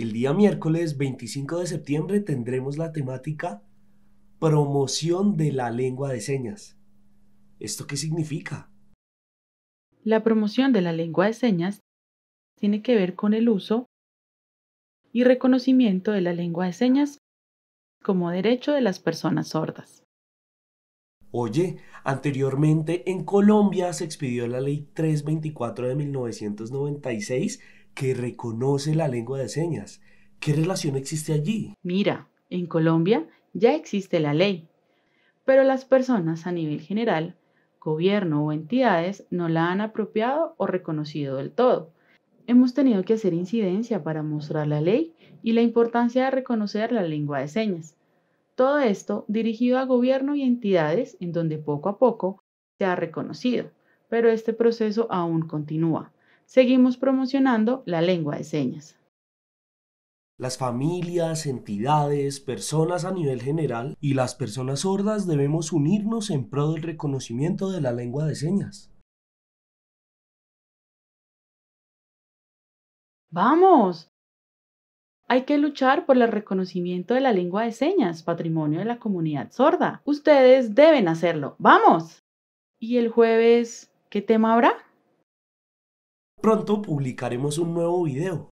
El día miércoles 25 de septiembre tendremos la temática promoción de la lengua de señas. ¿Esto qué significa? La promoción de la lengua de señas tiene que ver con el uso y reconocimiento de la lengua de señas como derecho de las personas sordas. Oye, anteriormente en Colombia se expidió la ley 324 de 1996 que reconoce la lengua de señas. ¿Qué relación existe allí? Mira, en Colombia ya existe la ley, pero las personas a nivel general, gobierno o entidades no la han apropiado o reconocido del todo. Hemos tenido que hacer incidencia para mostrar la ley y la importancia de reconocer la lengua de señas. Todo esto dirigido a gobierno y entidades en donde poco a poco se ha reconocido, pero este proceso aún continúa seguimos promocionando la lengua de señas. Las familias, entidades, personas a nivel general y las personas sordas debemos unirnos en pro del reconocimiento de la lengua de señas. ¡Vamos! Hay que luchar por el reconocimiento de la lengua de señas, patrimonio de la comunidad sorda. Ustedes deben hacerlo. ¡Vamos! ¿Y el jueves qué tema habrá? Pronto publicaremos un nuevo video